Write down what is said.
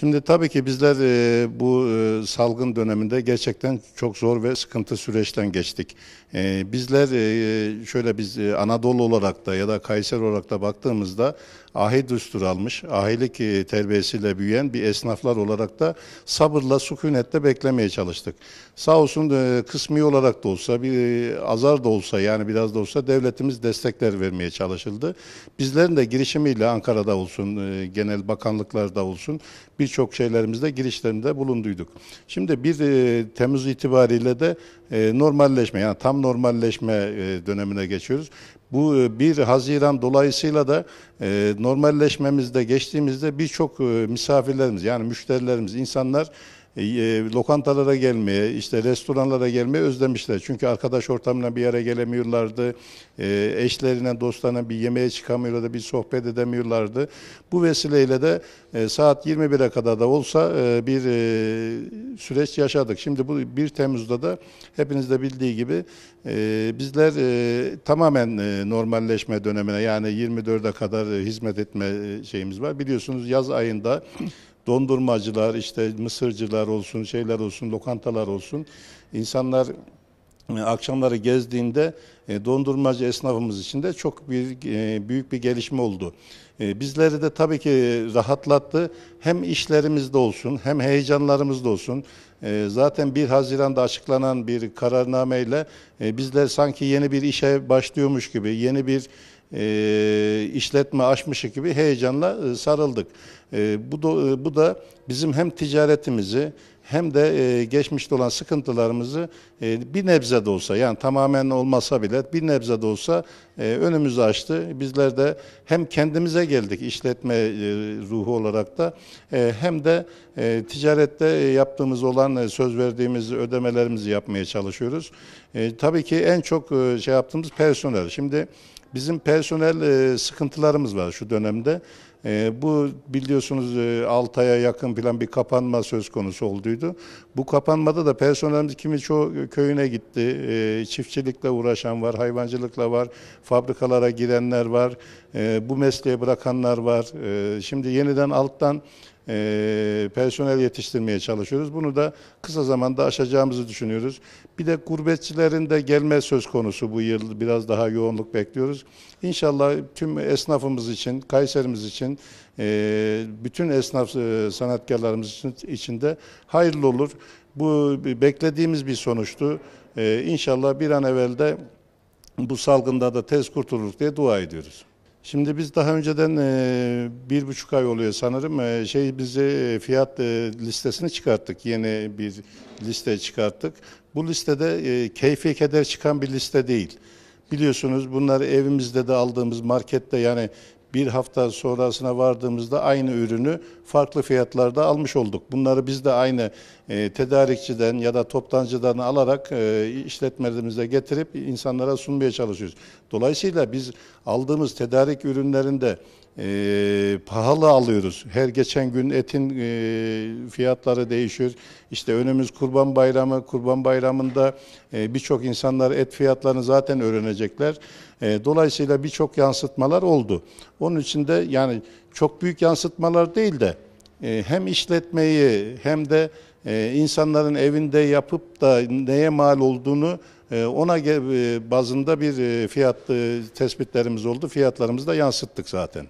Şimdi tabii ki bizler e, bu e, salgın döneminde gerçekten çok zor ve sıkıntı süreçten geçtik. E, bizler e, e, şöyle biz e, Anadolu olarak da ya da Kayseri olarak da baktığımızda ahi düstur almış, ahilik e, terbiyesiyle büyüyen bir esnaflar olarak da sabırla, sükunetle beklemeye çalıştık. Sağ olsun e, kısmi olarak da olsa, bir e, azar da olsa yani biraz da olsa devletimiz destekler vermeye çalışıldı. Bizlerin de girişimiyle Ankara'da olsun, e, genel bakanlıklarda olsun bir birçok şeylerimizde girişlerinde bulunduyduk. Şimdi bir e, Temmuz itibariyle de e, normalleşme yani tam normalleşme e, dönemine geçiyoruz. Bu 1 e, Haziran dolayısıyla da e, normalleşmemizde geçtiğimizde birçok e, misafirlerimiz yani müşterilerimiz insanlar e, e, lokantalara gelmeye, işte restoranlara gelmeye özlemişler. Çünkü arkadaş ortamına bir yere gelemiyorlardı. E, Eşlerine, dostlarına bir yemeğe çıkamıyorlardı, bir sohbet edemiyorlardı. Bu vesileyle de saat 21'e kadar da olsa bir süreç yaşadık. Şimdi bu 1 Temmuz'da da hepiniz de bildiği gibi bizler tamamen normalleşme dönemine yani 24'e kadar hizmet etme şeyimiz var. Biliyorsunuz yaz ayında dondurmacılar, işte mısırcılar olsun, şeyler olsun, lokantalar olsun. İnsanlar e, akşamları gezdiğinde e, dondurmacı esnafımız için de çok bir e, büyük bir gelişme oldu. Bizleri de tabii ki rahatlattı. Hem işlerimizde olsun hem heyecanlarımızda olsun. Zaten 1 Haziran'da açıklanan bir kararnameyle bizler sanki yeni bir işe başlıyormuş gibi, yeni bir e, işletme açmış gibi heyecanla e, sarıldık. E, bu, do, e, bu da bizim hem ticaretimizi hem de e, geçmişte olan sıkıntılarımızı e, bir nebze de olsa yani tamamen olmasa bile bir nebze de olsa e, önümüzü açtı. Bizler de hem kendimize geldik işletme e, ruhu olarak da e, hem de e, ticarette e, yaptığımız olan e, söz verdiğimiz ödemelerimizi yapmaya çalışıyoruz. E, tabii ki en çok e, şey yaptığımız personel. Şimdi bizim personel personel e, sıkıntılarımız var şu dönemde. E, bu biliyorsunuz e, 6 aya yakın falan bir kapanma söz konusu olduydu. Bu kapanmada da personelimiz kimi çoğu köyüne gitti. E, çiftçilikle uğraşan var, hayvancılıkla var, fabrikalara girenler var, e, bu mesleği bırakanlar var. E, şimdi yeniden alttan e, personel yetiştirmeye çalışıyoruz. Bunu da kısa zamanda aşacağımızı düşünüyoruz. Bir de gurbetçilerin de gelme söz konusu bu yıl biraz daha yoğunluk bekliyoruz. İnşallah tüm esnafımız için, Kayserimiz için, e, bütün esnaf e, sanatkarlarımız için de hayırlı olur. Bu beklediğimiz bir sonuçtu. E, inşallah bir an evvel de bu salgında da tez kurtulur diye dua ediyoruz. Şimdi biz daha önceden bir buçuk ay oluyor sanırım şey bize fiyat listesini çıkarttık yeni bir liste çıkarttık. Bu listede e, keyfi keder çıkan bir liste değil. Biliyorsunuz bunları evimizde de aldığımız markette yani bir hafta sonrasına vardığımızda aynı ürünü farklı fiyatlarda almış olduk. Bunları biz de aynı e, tedarikçiden ya da toptancıdan alarak e, işletmelerimize getirip insanlara sunmaya çalışıyoruz. Dolayısıyla biz aldığımız tedarik ürünlerinde e, pahalı alıyoruz. Her geçen gün etin e, fiyatları değişiyor. İşte önümüz Kurban Bayramı. Kurban Bayramı'nda e, birçok insanlar et fiyatlarını zaten öğrenecekler. E, dolayısıyla birçok yansıtmalar oldu. Onun için de yani çok büyük yansıtmalar değil de e, hem işletmeyi hem de e, insanların evinde yapıp da neye mal olduğunu e, ona e, bazında bir e, fiyat tespitlerimiz oldu. Fiyatlarımızı da yansıttık zaten.